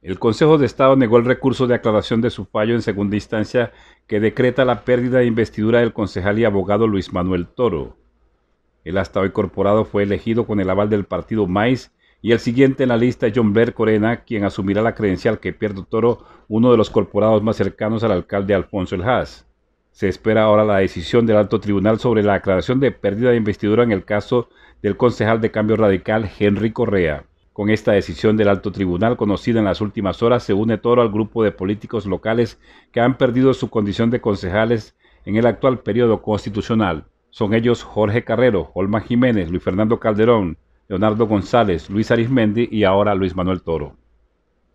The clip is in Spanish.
El Consejo de Estado negó el recurso de aclaración de su fallo en segunda instancia que decreta la pérdida de investidura del concejal y abogado Luis Manuel Toro. El hasta hoy corporado fue elegido con el aval del partido MAIS y el siguiente en la lista es John Blair Corena, quien asumirá la credencial que pierde Toro, uno de los corporados más cercanos al alcalde Alfonso El Haas. Se espera ahora la decisión del alto tribunal sobre la aclaración de pérdida de investidura en el caso del concejal de cambio radical Henry Correa. Con esta decisión del alto tribunal conocida en las últimas horas, se une Toro al grupo de políticos locales que han perdido su condición de concejales en el actual periodo constitucional. Son ellos Jorge Carrero, Olma Jiménez, Luis Fernando Calderón, Leonardo González, Luis Arizmendi y ahora Luis Manuel Toro.